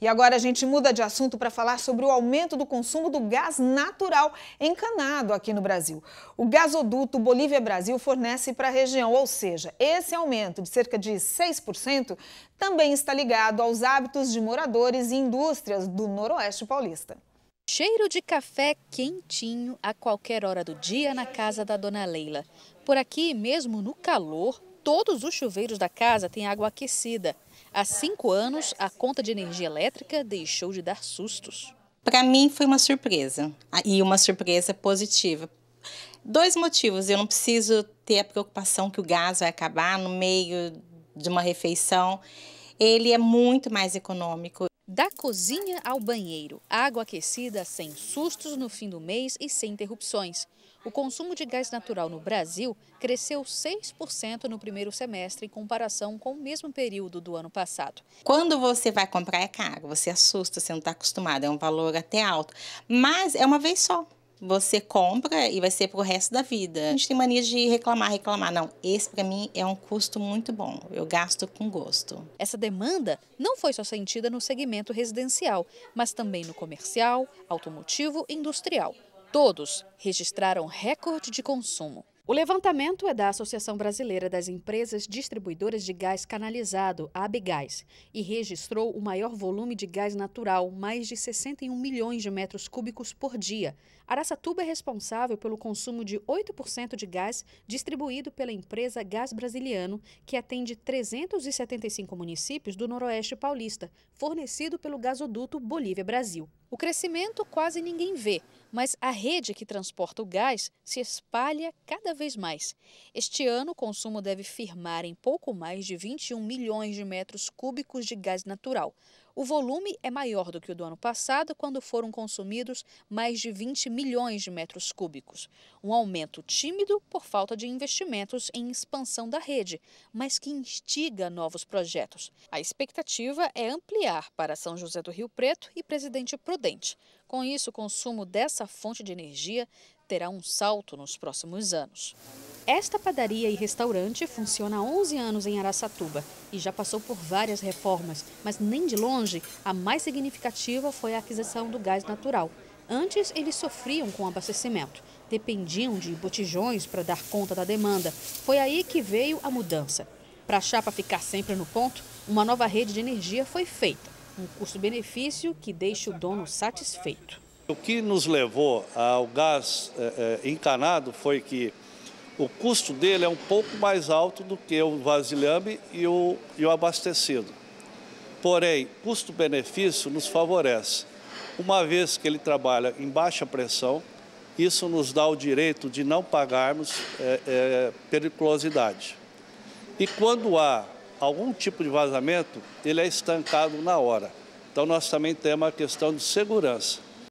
E agora a gente muda de assunto para falar sobre o aumento do consumo do gás natural encanado aqui no Brasil. O gasoduto Bolívia-Brasil fornece para a região, ou seja, esse aumento de cerca de 6% também está ligado aos hábitos de moradores e indústrias do Noroeste Paulista. Cheiro de café quentinho a qualquer hora do dia na casa da dona Leila. Por aqui, mesmo no calor, todos os chuveiros da casa têm água aquecida. Há cinco anos, a conta de energia elétrica deixou de dar sustos. Para mim, foi uma surpresa ah, e uma surpresa positiva. Dois motivos: eu não preciso ter a preocupação que o gás vai acabar no meio de uma refeição ele é muito mais econômico. Da cozinha ao banheiro, água aquecida sem sustos no fim do mês e sem interrupções. O consumo de gás natural no Brasil cresceu 6% no primeiro semestre em comparação com o mesmo período do ano passado. Quando você vai comprar é caro, você assusta, você não está acostumado, é um valor até alto, mas é uma vez só você compra e vai ser pro resto da vida. A gente tem mania de reclamar, reclamar. Não, esse para mim é um custo muito bom. Eu gasto com gosto. Essa demanda não foi só sentida no segmento residencial, mas também no comercial, automotivo e industrial. Todos registraram recorde de consumo. O levantamento é da Associação Brasileira das Empresas Distribuidoras de Gás Canalizado, a e registrou o maior volume de gás natural, mais de 61 milhões de metros cúbicos por dia. Araçatuba é responsável pelo consumo de 8% de gás distribuído pela empresa Gás Brasiliano, que atende 375 municípios do Noroeste Paulista, fornecido pelo gasoduto Bolívia-Brasil. O crescimento quase ninguém vê, mas a rede que transporta o gás se espalha cada vez mais. Este ano, o consumo deve firmar em pouco mais de 21 milhões de metros cúbicos de gás natural, o volume é maior do que o do ano passado, quando foram consumidos mais de 20 milhões de metros cúbicos. Um aumento tímido por falta de investimentos em expansão da rede, mas que instiga novos projetos. A expectativa é ampliar para São José do Rio Preto e Presidente Prudente. Com isso, o consumo dessa fonte de energia terá um salto nos próximos anos. Esta padaria e restaurante funciona há 11 anos em Araçatuba e já passou por várias reformas, mas nem de longe a mais significativa foi a aquisição do gás natural. Antes, eles sofriam com o abastecimento, dependiam de botijões para dar conta da demanda. Foi aí que veio a mudança. Para a chapa ficar sempre no ponto, uma nova rede de energia foi feita, um custo-benefício que deixa o dono satisfeito. O que nos levou ao gás eh, eh, encanado foi que o custo dele é um pouco mais alto do que o vasilhame e o, e o abastecido. Porém, custo-benefício nos favorece. Uma vez que ele trabalha em baixa pressão, isso nos dá o direito de não pagarmos é, é, periculosidade. E quando há algum tipo de vazamento, ele é estancado na hora. Então, nós também temos a questão de segurança.